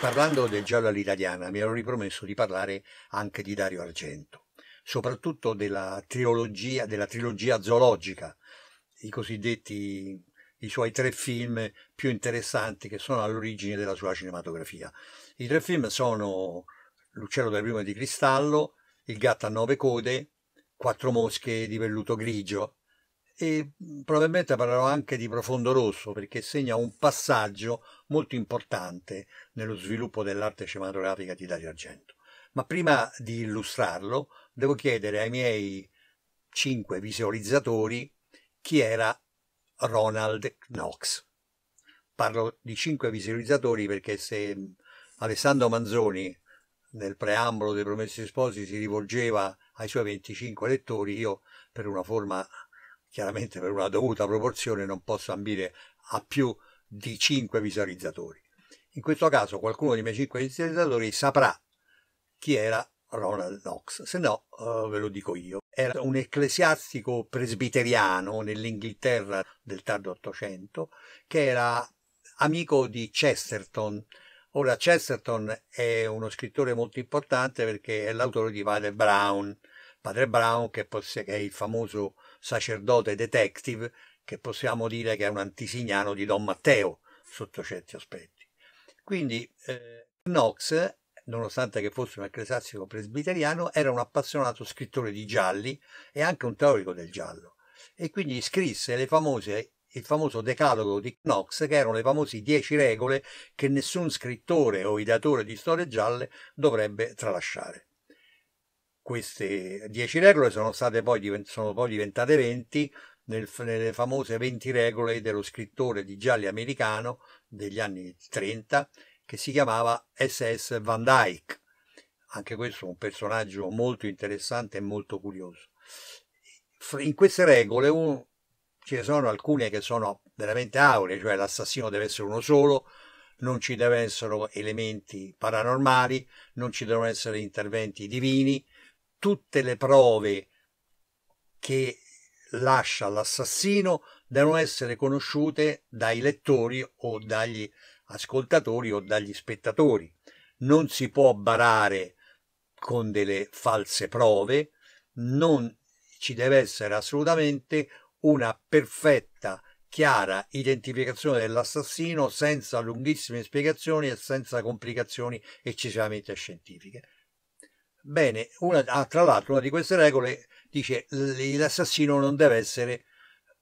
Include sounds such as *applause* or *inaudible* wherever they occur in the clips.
Parlando del giallo all'italiana, mi ero ripromesso di parlare anche di Dario Argento, soprattutto della trilogia, della trilogia zoologica, i cosiddetti i suoi tre film più interessanti che sono all'origine della sua cinematografia. I tre film sono L'uccello del primo di cristallo, Il gatto a nove code, Quattro mosche di velluto grigio e mhmm, probabilmente parlerò anche di Profondo Rosso perché segna un passaggio molto importante nello sviluppo dell'arte cinematografica di Dario Argento. Ma prima di illustrarlo devo chiedere ai miei cinque visualizzatori chi era Ronald Knox. Parlo di cinque visualizzatori perché se mhmm, Alessandro Manzoni nel preambolo dei Promessi Sposi si rivolgeva ai suoi 25 lettori, io per una forma chiaramente per una dovuta proporzione non posso ambire a più di 5 visualizzatori. In questo caso qualcuno dei miei 5 visualizzatori saprà chi era Ronald Knox, se no eh, ve lo dico io. Era un ecclesiastico presbiteriano nell'Inghilterra del tardo Ottocento che era amico di Chesterton. Ora Chesterton è uno scrittore molto importante perché è l'autore di Padre Brown, Padre Brown che, è il famoso sacerdote detective, che possiamo dire che è un antisignano di Don Matteo, sotto certi aspetti. Quindi eh, Knox, nonostante che fosse un ecclesiastico presbiteriano, era un appassionato scrittore di gialli e anche un teorico del giallo, e quindi scrisse le famose il famoso decalogo di Knox, che erano le famose dieci regole che nessun scrittore o ideatore di storie gialle dovrebbe tralasciare queste 10 regole sono, state poi, sono poi diventate 20 nel, nelle famose 20 regole dello scrittore di gialli americano degli anni 30 che si chiamava SS Van Dyke. Anche questo è un personaggio molto interessante e molto curioso. In queste regole un, ce ne sono alcune che sono veramente auree, cioè l'assassino deve essere uno solo, non ci devono essere elementi paranormali, non ci devono essere interventi divini, tutte le prove che lascia l'assassino devono essere conosciute dai lettori o dagli ascoltatori o dagli spettatori. Non si può barare con delle false prove, non ci deve essere assolutamente una perfetta, chiara identificazione dell'assassino senza lunghissime spiegazioni e senza complicazioni eccessivamente scientifiche. Bene, una, ah, tra l'altro una di queste regole dice che l'assassino non deve essere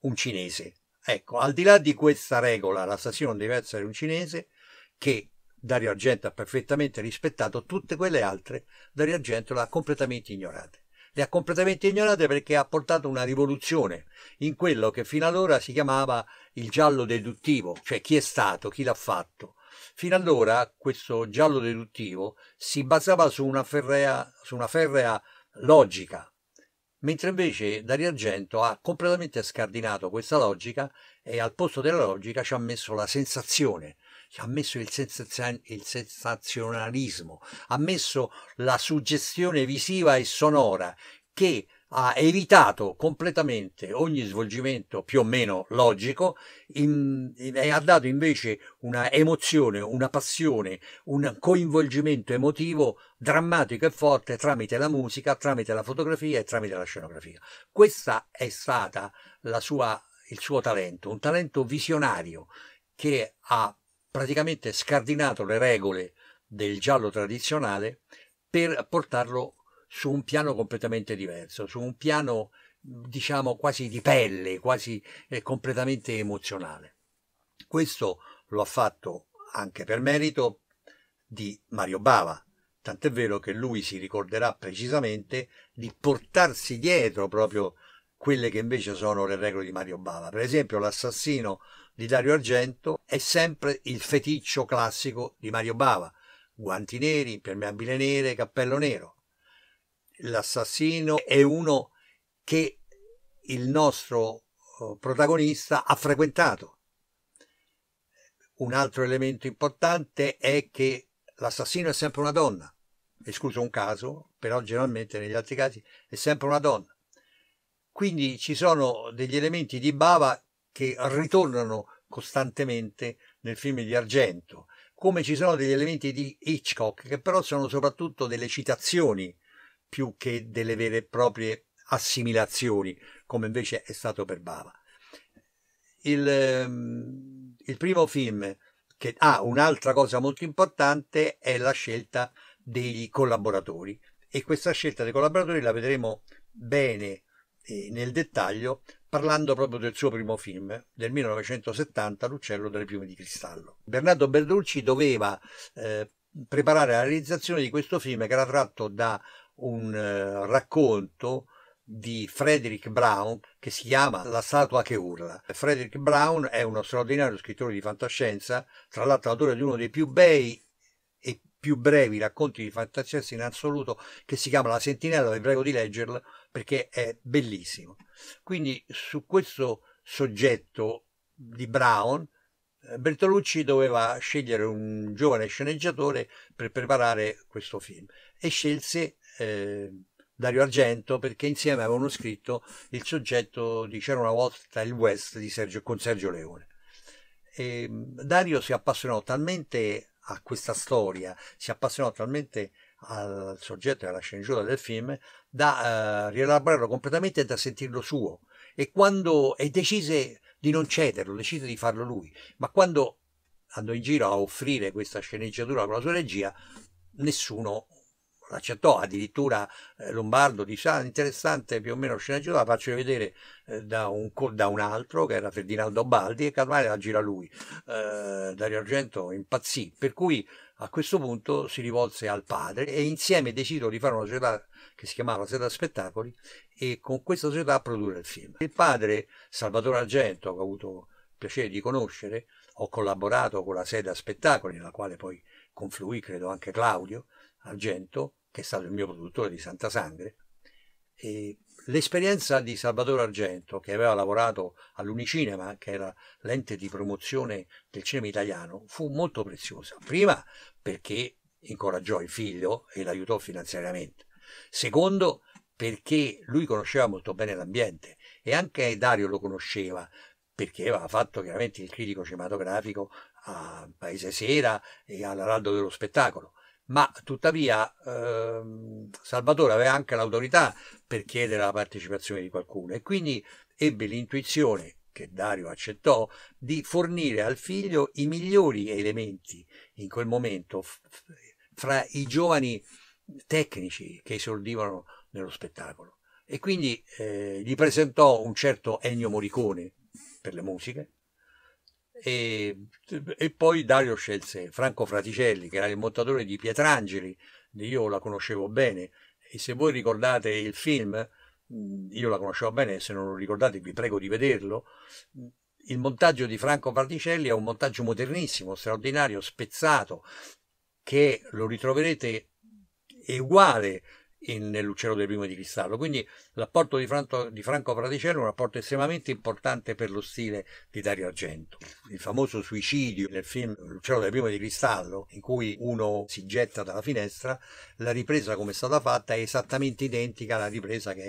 un cinese. Ecco, al di là di questa regola, l'assassino non deve essere un cinese, che Dario Argento ha perfettamente rispettato, tutte quelle altre Dario Argento le ha completamente ignorate. Le ha completamente ignorate perché ha portato una rivoluzione in quello che fino allora si chiamava il giallo deduttivo, cioè chi è stato, chi l'ha fatto, Fino ad ora questo giallo deduttivo si basava su una ferrea, su una ferrea logica, mentre invece Dario Argento ha completamente scardinato questa logica e al posto della logica ci ha messo la sensazione, ci ha messo il, sensazio- il, sensazionalismo, ha messo la suggestione visiva e sonora che ha evitato completamente ogni svolgimento più o meno logico in, in, e ha dato invece una emozione, una passione, un coinvolgimento emotivo drammatico e forte tramite la musica, tramite la fotografia e tramite la scenografia. Questa è stata sua, il suo talento, un talento visionario che ha praticamente scardinato le regole del giallo tradizionale per portarlo su un piano completamente diverso, su un piano diciamo quasi di pelle, quasi eh, completamente emozionale. Questo lo ha fatto anche per merito di Mario Bava, tant'è vero che lui si ricorderà precisamente di portarsi dietro proprio quelle che invece sono le regole di Mario Bava. Per esempio l'assassino di Dario Argento è sempre il feticcio classico di Mario Bava, guanti neri, impermeabile nere, cappello nero l'assassino è uno che il nostro eh, protagonista ha frequentato. Un altro elemento importante è che l'assassino è sempre una donna, escluso un caso, però generalmente negli altri casi è sempre una donna. Quindi ci sono degli elementi di bava che ritornano costantemente nel film di Argento, come ci sono degli elementi di Hitchcock che però sono soprattutto delle citazioni più che delle vere e proprie assimilazioni, come invece è stato per Bava. Il, ehm, il primo film che ha ah, un'altra cosa molto importante è la scelta dei collaboratori e questa scelta dei collaboratori la vedremo bene eh, nel dettaglio parlando proprio del suo primo film del 1970, L'uccello delle piume di cristallo. Bernardo Berducci doveva eh, preparare la realizzazione di questo film che era tratto da un eh, racconto di Frederick Brown che si chiama La statua che urla. Frederick Brown è uno straordinario scrittore di fantascienza, tra l'altro autore di uno dei più bei e più brevi racconti di fantascienza in assoluto che si chiama La sentinella, vi prego di leggerlo perché è bellissimo. Quindi su questo soggetto di Brown eh, Bertolucci doveva scegliere un giovane sceneggiatore per preparare questo film e scelse eh, Dario Argento perché insieme avevano scritto il soggetto di diciamo, C'era una volta il West Sergio, con Sergio Leone. E ehm, Dario si appassionò talmente a questa storia, si appassionò talmente al soggetto e alla sceneggiatura del film da eh, rielaborarlo completamente e da sentirlo suo e, quando, e decise di non cederlo, decise di farlo lui, ma quando andò in giro a offrire questa sceneggiatura con la sua regia, nessuno accettò addirittura eh, Lombardo disse ah, interessante più o meno sceneggiatura la faccio vedere eh, da, un, da, un, altro che era Ferdinando Baldi e Calmare la gira lui eh, Dario Argento impazzì per cui a questo punto si rivolse al padre e insieme decidono di fare una società che si chiamava Seta Spettacoli e con questa società produrre il film il padre Salvatore Argento che ho avuto il piacere di conoscere ho collaborato con la Seta Spettacoli nella quale poi confluì credo anche Claudio Argento, che è stato il mio produttore di Santa Sangre, e l'esperienza di Salvatore Argento, che aveva lavorato all'Unicinema, che era l'ente di promozione del cinema italiano, fu molto preziosa. Prima perché incoraggiò il figlio e l'aiutò finanziariamente. Secondo, perché lui conosceva molto bene l'ambiente e anche Dario lo conosceva perché aveva fatto chiaramente il critico cinematografico a Paese Sera e all'Araldo dello Spettacolo ma tuttavia ehm, Salvatore aveva anche l'autorità per chiedere la partecipazione di qualcuno e quindi ebbe l'intuizione che Dario accettò, di fornire al figlio i migliori elementi in quel momento fra i giovani tecnici che esordivano nello spettacolo. E quindi eh, gli presentò un certo Ennio Morricone per le musiche, e, e, poi Dario scelse Franco Fraticelli, che era il montatore di Pietrangeli, io la conoscevo bene, e se voi ricordate il film, mm, io la conoscevo bene, se non lo ricordate vi prego di vederlo, il montaggio di Franco Fraticelli è un montaggio modernissimo, straordinario, spezzato, che lo ritroverete è uguale in, nel Lucero del Primo di Cristallo. Quindi l'apporto di, Franco, di Franco Praticello è un apporto estremamente importante per lo stile di Dario Argento. Il famoso suicidio nel film Lucero del Primo di Cristallo, in cui uno si getta dalla finestra, la ripresa come è stata fatta è esattamente identica alla ripresa che è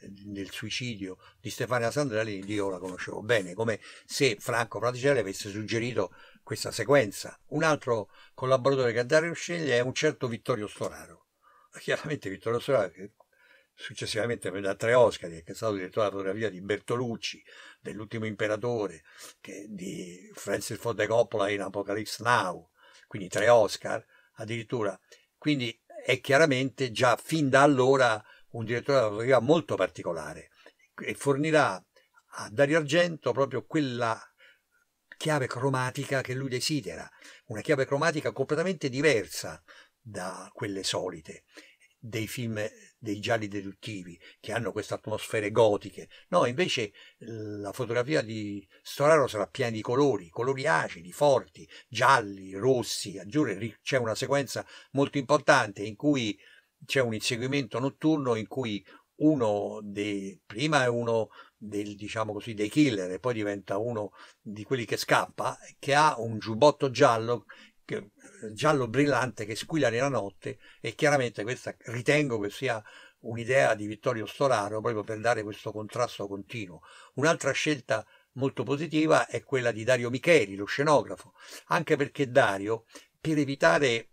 eh, nel suicidio di Stefania Sandrelli io la conoscevo bene, come se Franco Praticelli avesse suggerito questa sequenza. Un altro collaboratore che Dario sceglie è un certo Vittorio Storaro *laughs* chiaramente Vittorio Solari, che successivamente da tre Oscar, che è stato direttore della fotografia di Bertolucci, dell'ultimo imperatore, che, di Francis Ford Coppola in Apocalypse Now, quindi tre Oscar addirittura. Quindi è chiaramente già fin da allora un direttore della fotografia molto particolare e fornirà a Dario Argento proprio quella chiave cromatica che lui desidera, una chiave cromatica completamente diversa da quelle solite dei film dei gialli deduttivi che hanno queste atmosfere gotiche no invece la fotografia di Storaro sarà piena di colori colori acidi, forti, gialli, rossi azzurri, c'è una sequenza molto importante in cui c'è un inseguimento notturno in cui uno dei, prima è uno del, diciamo così, dei killer e poi diventa uno di quelli che scappa che ha un giubbotto giallo che, eh, giallo brillante che squilla nella notte e chiaramente questa ritengo che sia un'idea di Vittorio Storaro proprio per dare questo contrasto continuo. Un'altra scelta molto positiva è quella di Dario Micheli, lo scenografo, anche perché Dario, per evitare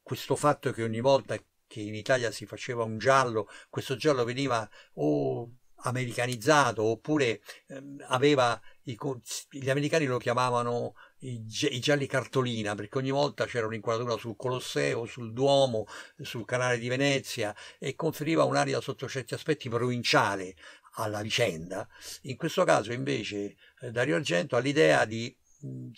questo fatto che ogni volta che in Italia si faceva un giallo, questo giallo veniva o oh, americanizzato oppure ehm, aveva i, gli americani lo chiamavano i, i, gialli cartolina perché ogni volta c'era un'inquadratura sul Colosseo, sul Duomo, sul canale di Venezia e conferiva un'aria sotto certi aspetti provinciale alla vicenda. In questo caso invece eh, Dario Argento ha l'idea di mh,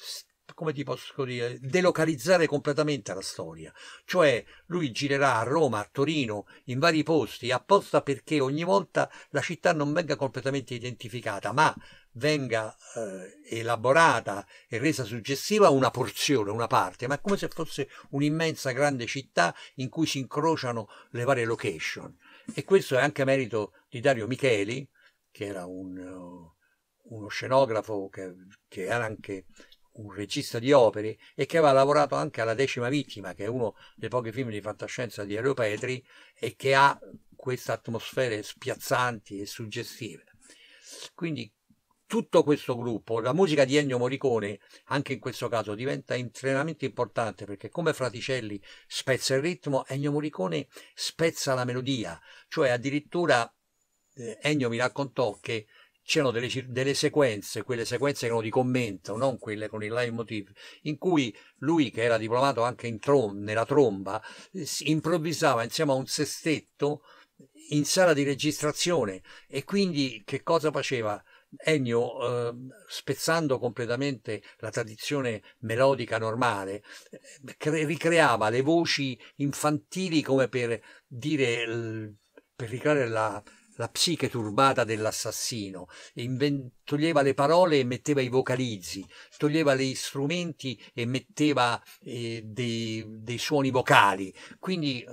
come ti posso dire, delocalizzare completamente la storia. Cioè lui girerà a Roma, a Torino, in vari posti, apposta perché ogni volta la città non venga completamente identificata, ma venga eh, elaborata e resa suggestiva una porzione, una parte, ma è come se fosse un'immensa grande città in cui si incrociano le varie location. E questo è anche merito di Dario Micheli, che era un, uno scenografo che, che era anche un regista di opere e che aveva lavorato anche alla Decima Vittima, che è uno dei pochi film di fantascienza di Elio Petri e che ha queste atmosfere spiazzanti e suggestive. Quindi tutto questo gruppo, la musica di Ennio Morricone, anche in questo caso, diventa estremamente importante perché come Fraticelli spezza il ritmo, Ennio Morricone spezza la melodia, cioè addirittura eh, Ennio mi raccontò che c'erano delle, delle, sequenze, quelle sequenze che erano di commento, non quelle con il leitmotiv, in cui lui, che era diplomato anche trom nella tromba, improvvisava insieme a un sestetto in sala di registrazione e quindi che cosa faceva? Ennio, eh, spezzando completamente la tradizione melodica normale, ricreava le voci infantili come per dire, per ricreare la, la psiche turbata dell'assassino, toglieva le parole e metteva i vocalizzi, toglieva gli strumenti e metteva eh, dei, dei, suoni vocali, quindi eh,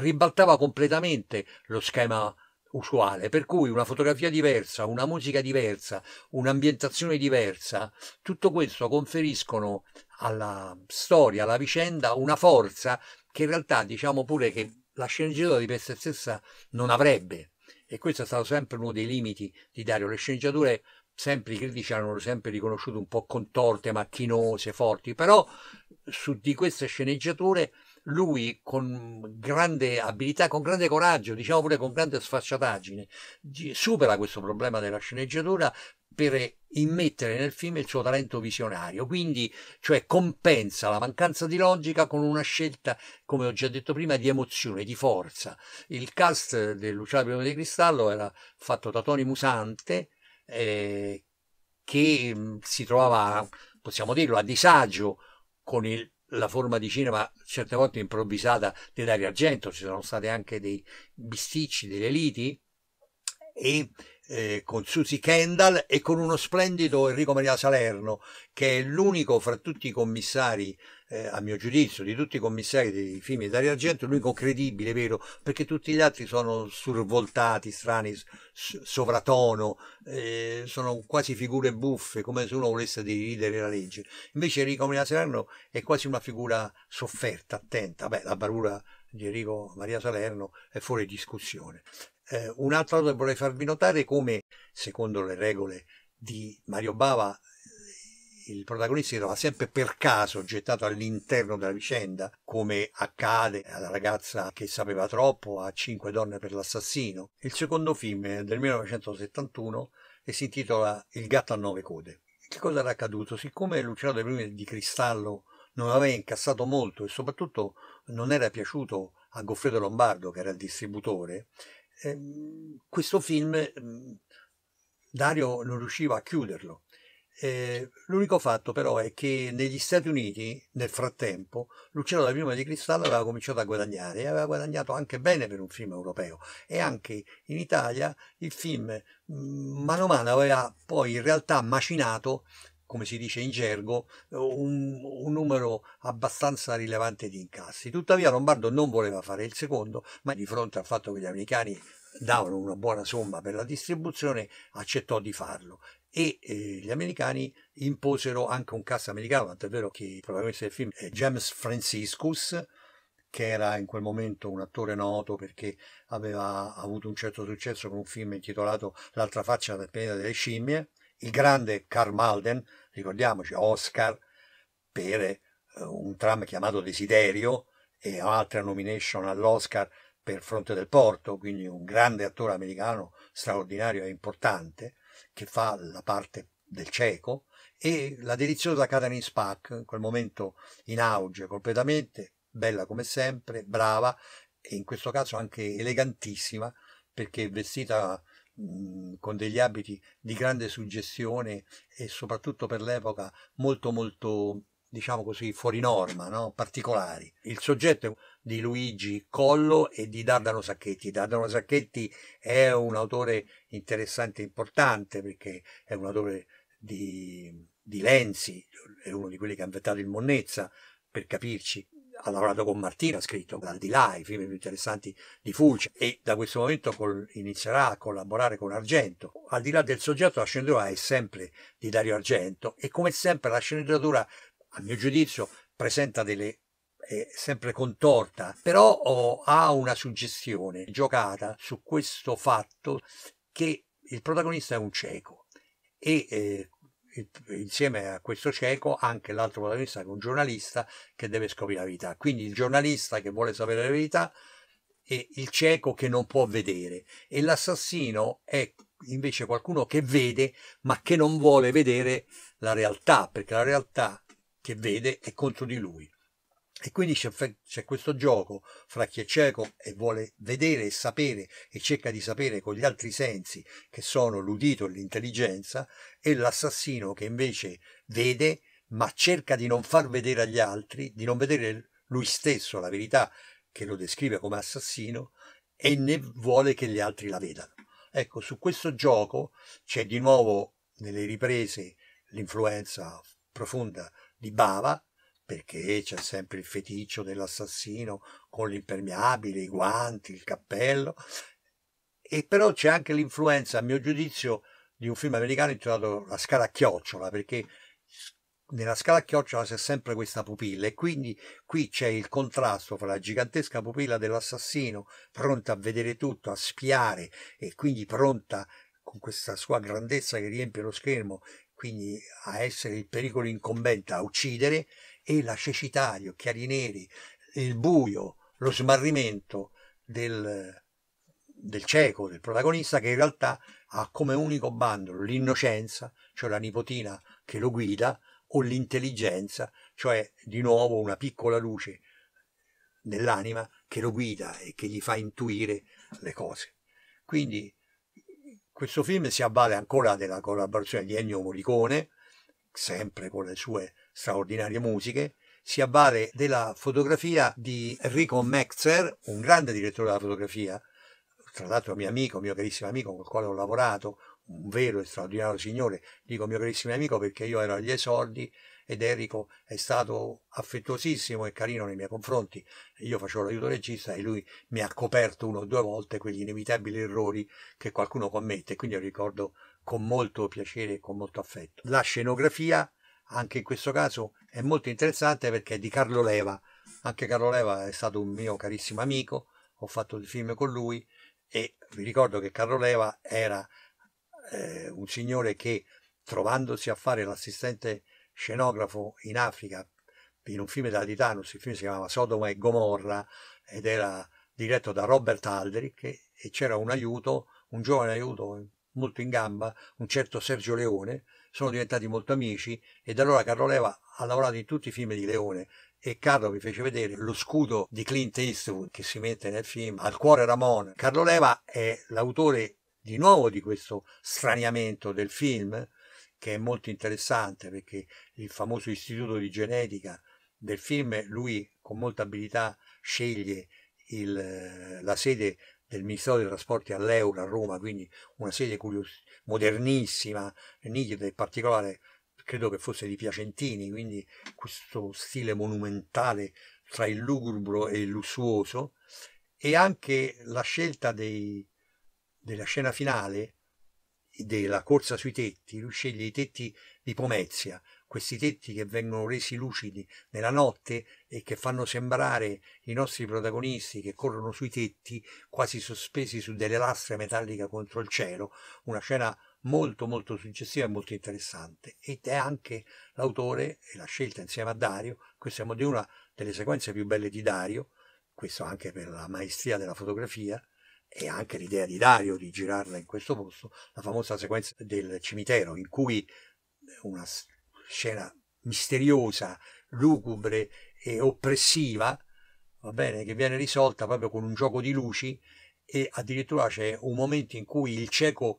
ribaltava completamente lo schema usuale, per cui una fotografia diversa, una musica diversa, un'ambientazione diversa, tutto questo conferiscono alla storia, alla vicenda, una forza che in realtà diciamo pure che la sceneggiatura di per se stessa non avrebbe e questo è stato sempre uno dei limiti di Dario. Le sceneggiature, sempre i critici hanno sempre riconosciuto un po' contorte, macchinose, forti, però su di queste sceneggiature lui con grande abilità, con grande coraggio, diciamo pure con grande sfacciataggine, supera questo problema della sceneggiatura per immettere nel film il suo talento visionario, quindi cioè compensa la mancanza di logica con una scelta, come ho già detto prima, di emozione, di forza. Il cast del Luciano Primo di Cristallo era fatto da Tony Musante, eh, che si trovava, possiamo dirlo, a disagio con il la forma di cinema certe volte improvvisata di Dario Argento, ci sono state anche dei bisticci, delle liti e eh, con Susie Kendall e con uno splendido Enrico Maria Salerno che è l'unico fra tutti i commissari eh, a mio giudizio, di tutti i commissari dei film di Dario Argento, l'unico credibile, vero, perché tutti gli altri sono survoltati, strani, sovratono, eh, sono quasi figure buffe, come se uno volesse dividere la legge. Invece Enrico Maria Salerno è quasi una figura sofferta, attenta. Beh, la barura di Enrico Maria Salerno è fuori discussione. Eh, un'altra cosa che vorrei farvi notare è come, secondo le regole di Mario Bava, il protagonista si trova sempre per caso gettato all'interno della vicenda, come accade alla ragazza che sapeva troppo, a cinque donne per l'assassino. Il secondo film è del 1971 e si intitola Il gatto a nove code. Che cosa era accaduto? Siccome Luciano dei Primi di Cristallo non aveva incassato molto e soprattutto non era piaciuto a Goffredo Lombardo, che era il distributore, ehm, questo film ehm, Dario non riusciva a chiuderlo eh, l'unico fatto però è che negli Stati Uniti, nel frattempo, l'uccello della piuma di cristallo aveva cominciato a guadagnare e aveva guadagnato anche bene per un film europeo e anche in Italia il film mm, mano a mano aveva poi in realtà macinato come si dice in gergo, un, un, numero abbastanza rilevante di incassi. Tuttavia Lombardo non voleva fare il secondo, ma di fronte al fatto che gli americani davano una buona somma per la distribuzione, accettò di farlo e eh, gli americani imposero anche un cast americano, tant'è vero che il protagonista del film è James Franciscus, che era in quel momento un attore noto perché aveva avuto un certo successo con un film intitolato L'altra faccia del pianeta delle scimmie, il grande Carl Malden, ricordiamoci, Oscar, per eh, un tram chiamato Desiderio e un'altra nomination all'Oscar per Fronte del Porto, quindi un grande attore americano straordinario e importante, che fa la parte del cieco, e la deliziosa Katherine Spack, in quel momento in auge completamente, bella come sempre, brava e in questo caso anche elegantissima perché vestita mh, con degli abiti di grande suggestione e soprattutto per l'epoca molto molto diciamo così fuori norma, no? particolari. Il soggetto è di Luigi Collo e di Dardano Sacchetti. Dardano Sacchetti è un autore interessante e importante perché è un autore di, di Lenzi, è uno di quelli che ha inventato il Monnezza, per capirci. Ha lavorato con Martina, ha scritto Al di là, i film più interessanti di Fulci e da questo momento col, inizierà a collaborare con Argento. Al di là del soggetto, la sceneggiatura è sempre di Dario Argento e come sempre la sceneggiatura, a mio giudizio, presenta delle è sempre contorta, però oh, ha una suggestione giocata su questo fatto che il protagonista è un cieco e eh, insieme a questo cieco anche l'altro protagonista che è un giornalista che deve scoprire la verità. Quindi il giornalista che vuole sapere la verità e il cieco che non può vedere e l'assassino è invece qualcuno che vede ma che non vuole vedere la realtà perché la realtà che vede è contro di lui. E quindi c'è, c'è, questo gioco fra chi è cieco e vuole vedere e sapere e cerca di sapere con gli altri sensi, che sono l'udito e l'intelligenza, e l'assassino che invece vede ma cerca di non far vedere agli altri, di non vedere lui stesso la verità che lo descrive come assassino e ne vuole che gli altri la vedano. Ecco, su questo gioco c'è di nuovo nelle riprese l'influenza profonda di Bava perché c'è sempre il feticcio dell'assassino con l'impermeabile, i guanti, il cappello. E però c'è anche l'influenza, a mio giudizio, di un film americano intitolato La scala a chiocciola, perché nella scala a chiocciola c'è sempre questa pupilla e quindi qui c'è il contrasto fra la gigantesca pupilla dell'assassino, pronta a vedere tutto, a spiare e quindi pronta con questa sua grandezza che riempie lo schermo, quindi a essere il pericolo incombente, a uccidere, e la cecità, gli occhiali neri, il buio, lo smarrimento del, del cieco, del protagonista, che in realtà ha come unico bandolo l'innocenza, cioè la nipotina che lo guida, o l'intelligenza, cioè di nuovo una piccola luce nell'anima che lo guida e che gli fa intuire le cose. Quindi questo film si avvale ancora della collaborazione di Ennio Morricone, sempre con le sue straordinarie musiche, si avvale della fotografia di Enrico Mexer, un grande direttore della fotografia, tra l'altro mio amico, mio carissimo amico con il quale ho lavorato, un vero e straordinario signore, dico mio carissimo amico perché io ero agli esordi ed Enrico è stato affettuosissimo e carino nei miei confronti, io facevo l'aiuto regista e lui mi ha coperto una o due volte quegli inevitabili errori che qualcuno commette, quindi lo ricordo con molto piacere e con molto affetto. La scenografia anche in questo caso è molto interessante perché è di Carlo Leva. Anche Carlo Leva è stato un mio carissimo amico, ho fatto il film con lui e vi ricordo che Carlo Leva era eh, un signore che trovandosi a fare l'assistente scenografo in Africa in un film da Titanus, il film si chiamava Sodoma e Gomorra ed era diretto da Robert Aldrich e c'era un aiuto, un giovane aiuto molto in gamba, un certo Sergio Leone, sono diventati molto amici e da allora Carlo Leva ha lavorato in tutti i film di Leone e Carlo mi fece vedere lo scudo di Clint Eastwood che si mette nel film Al cuore Ramon. Carlo Leva è l'autore di nuovo di questo straniamento del film che è molto interessante perché il famoso istituto di genetica del film lui con molta abilità sceglie il, la sede del Ministero dei Trasporti all'Euro a Roma, quindi una sede curios- modernissima, nitida e particolare, credo che fosse di Piacentini, quindi questo stile monumentale tra il lugubro e il lussuoso, e anche la scelta dei, della scena finale della corsa sui tetti, lui sceglie i tetti di Pomezia, questi tetti che vengono resi lucidi nella notte e che fanno sembrare i nostri protagonisti che corrono sui tetti quasi sospesi su delle lastre metalliche contro il cielo, una scena molto molto suggestiva e molto interessante ed è anche l'autore e la scelta insieme a Dario, questa è una delle sequenze più belle di Dario, questo anche per la maestria della fotografia, e anche l'idea di Dario di girarla in questo posto, la famosa sequenza del cimitero in cui una scena misteriosa, lugubre e oppressiva, va bene, che viene risolta proprio con un gioco di luci e addirittura c'è un momento in cui il cieco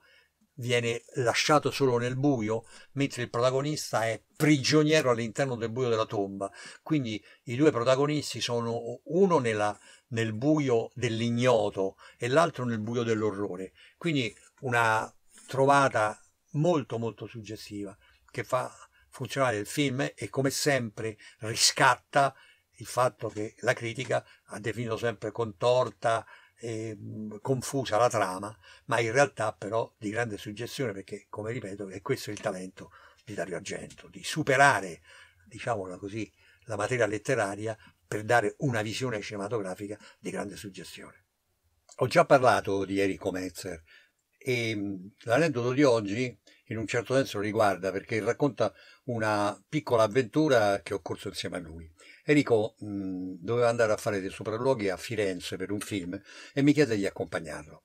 viene lasciato solo nel buio, mentre il protagonista è prigioniero all'interno del buio della tomba. Quindi i due protagonisti sono uno nella, nel buio dell'ignoto e l'altro nel buio dell'orrore. Quindi una trovata molto molto suggestiva che fa funzionale del film e come sempre riscatta il fatto che la critica ha definito sempre contorta e mm, confusa la trama, ma in realtà però di grande suggestione perché, come ripeto, è questo il talento di Dario Argento, di superare, diciamola così, la materia letteraria per dare una visione cinematografica di grande suggestione. Ho già parlato di Eric Metzer e mm, l'aneddoto di oggi in un certo senso riguarda perché racconta una piccola avventura che ho corso insieme a lui. Enrico mh, doveva andare a fare dei sopralluoghi a Firenze per un film e mi chiese di accompagnarlo.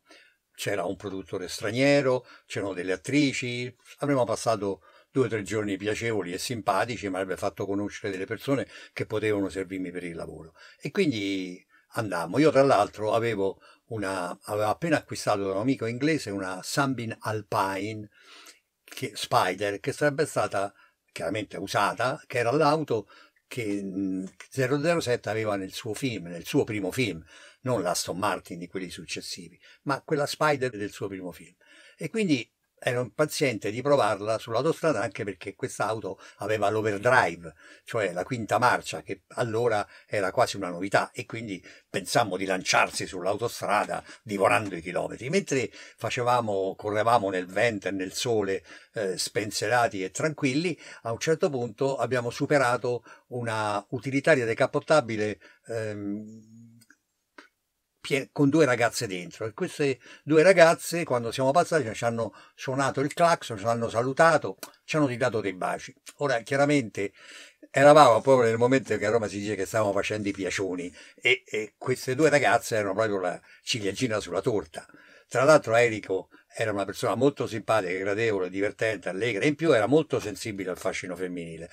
C'era un produttore straniero, c'erano delle attrici, avremmo passato due o tre giorni piacevoli e simpatici, mi avrebbe fatto conoscere delle persone che potevano servirmi per il lavoro. E quindi andammo. Io tra l'altro avevo, una, avevo appena acquistato da un amico inglese una Sambin Alpine che, Spider, che sarebbe stata chiaramente usata, che era l'auto che 007 mhmm, aveva nel suo film, nel suo primo film, non l'Aston Martin di quelli successivi, ma quella Spider del suo primo film. E quindi ero impaziente di provarla sull'autostrada anche perché quest'auto aveva l'overdrive, cioè la quinta marcia, che allora era quasi una novità e quindi pensammo di lanciarsi sull'autostrada divorando i chilometri. Mentre facevamo, correvamo nel vento e nel sole eh, spensierati e tranquilli, a un certo punto abbiamo superato una utilitaria decappottabile ehm, con due ragazze dentro e queste due ragazze quando siamo passati ci hanno suonato il clacson, ci hanno salutato, ci hanno dato dei baci. Ora chiaramente eravamo proprio nel momento che a Roma si dice che stavamo facendo i piacioni e, e queste due ragazze erano proprio la ciliegina sulla torta. Tra l'altro Erico era una persona molto simpatica, gradevole, divertente, allegra in più era molto sensibile al fascino femminile.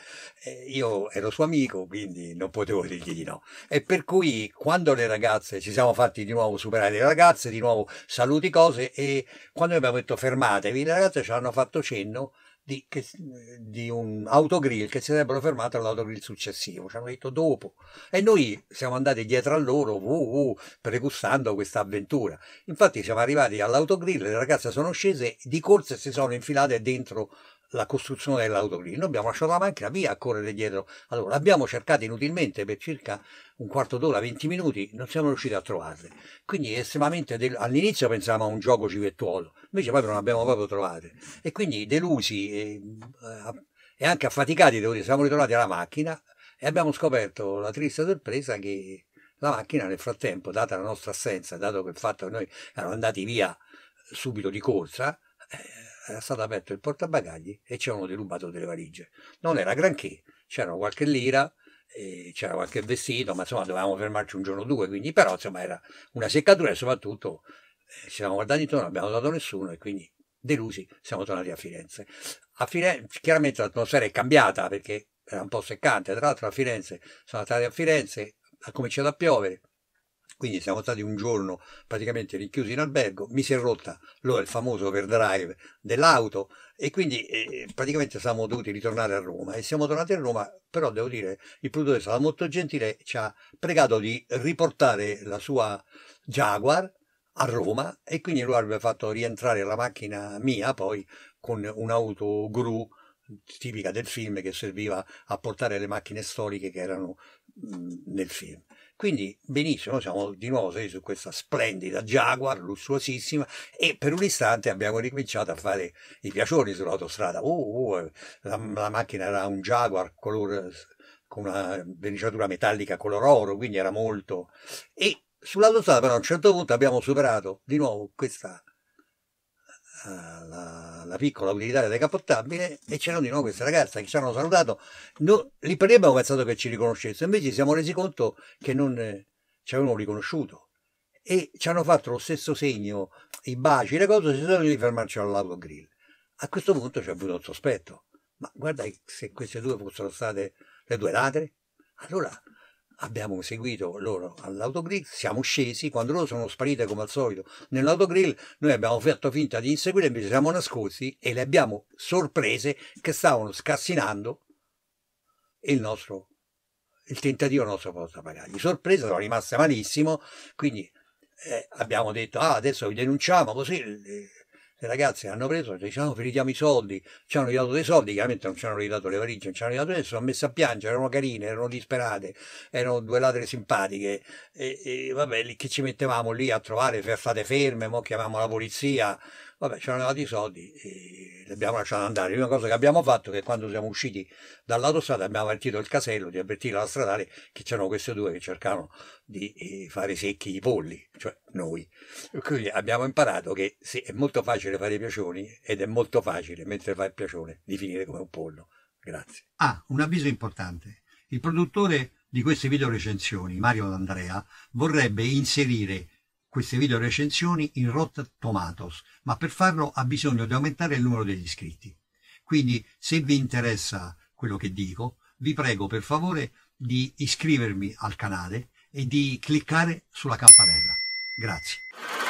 io ero suo amico, quindi non potevo dirgli di no. E per cui quando le ragazze ci siamo fatti di nuovo superare le ragazze, di nuovo saluti cose e quando abbiamo detto fermatevi, le ragazze ci hanno fatto cenno di, che, di, un autogrill che si sarebbero fermati all'autogrill successivo, ci hanno detto dopo. E noi siamo andati dietro a loro, uh, uh, pregustando questa avventura. Infatti siamo arrivati all'autogrill, le ragazze sono scese di corsa e si sono infilate dentro la costruzione dell'autogrill. Noi abbiamo lasciato la macchina via a correre dietro. Allora, l'abbiamo cercata inutilmente per circa un quarto d'ora, 20 minuti, non siamo riusciti a trovarle. Quindi estremamente del... all'inizio pensavamo a un gioco civettuolo, invece poi non abbiamo proprio trovate. E quindi delusi e, eh, e anche affaticati, devo dire, siamo ritornati alla macchina e abbiamo scoperto la triste sorpresa che la macchina nel frattempo, data la nostra assenza, dato che il fatto che noi eravamo andati via subito di corsa, eh, era stato aperto il portabagagli e ci avevano derubato delle valigie. Non era granché, c'era qualche lira, c'era qualche vestito, ma insomma dovevamo fermarci un giorno o due, quindi però insomma era una seccatura e soprattutto eh, ci siamo guardati intorno, non abbiamo dato nessuno e quindi delusi siamo tornati a Firenze. A Firenze chiaramente l'atmosfera è cambiata perché era un po' seccante, tra l'altro a Firenze, sono andati a Firenze, ha cominciato a piovere, quindi siamo stati un giorno praticamente rinchiusi in albergo, mi si è rotta allora il famoso overdrive dell'auto e quindi eh, praticamente siamo dovuti ritornare a Roma e siamo tornati a Roma, però devo dire il produttore è stato molto gentile, ci ha pregato di riportare la sua Jaguar a Roma e quindi lui aveva fatto rientrare la macchina mia poi con un'auto gru tipica del film che serviva a portare le macchine storiche che erano mh, mm, nel film. Quindi benissimo, siamo di nuovo sei su questa splendida Jaguar, lussuosissima, e per un istante abbiamo ricominciato a fare i piacioni sull'autostrada. Oh, oh, la, la macchina era un Jaguar color, con una verniciatura metallica color oro, quindi era molto... E sull'autostrada però a un certo punto abbiamo superato di nuovo questa eh, la, alla piccola utilitaria decapottabile e c'erano di nuovo queste ragazze che ci hanno salutato. No, lì per lì abbiamo pensato che ci riconoscesse, invece ci siamo resi conto che non eh, ci avevano riconosciuto e ci hanno fatto lo stesso segno, i baci, le cose, si sono di fermarci all'autogrill. A questo punto ci è avuto il sospetto, ma guarda se queste due fossero state le due ladre, allora abbiamo seguito loro all'autogrill, siamo scesi, quando loro sono sparite come al solito nell'autogrill, noi abbiamo fatto finta di inseguire, invece siamo nascosti e le abbiamo sorprese che stavano scassinando il nostro il tentativo nostro posto a portapagagli. Sorpresa, sono rimaste malissimo, quindi eh, abbiamo detto ah, adesso vi denunciamo, così eh, le ragazze hanno preso, diciamo, finitiamo i soldi, ci hanno ridato dei soldi, chiaramente non ci hanno ridato le valigie, non ci hanno ridato nessuno, sono messe a piangere, erano carine, erano disperate, erano due ladre simpatiche, e, e vabbè, lì che ci mettevamo lì a trovare, fate ferme, mo chiamiamo la polizia, Vabbè, ci hanno dato i soldi, e li abbiamo lasciati andare. L'unica cosa che abbiamo fatto è che quando siamo usciti dall'autostrada abbiamo avvertito il casello di avvertire la stradale che c'erano questi due che cercavano di eh, fare secchi i polli, cioè noi. Quindi abbiamo imparato che sì, è molto facile fare i piacioni ed è molto facile, mentre fai il piacione, di finire come un pollo. Grazie. Ah, un avviso importante. Il produttore di queste video recensioni, Mario D'Andrea, vorrebbe inserire queste video recensioni in Rotten Tomatoes, ma per farlo ha bisogno di aumentare il numero degli iscritti. Quindi se vi interessa quello che dico, vi prego per favore di iscrivermi al canale e di cliccare sulla campanella. Grazie.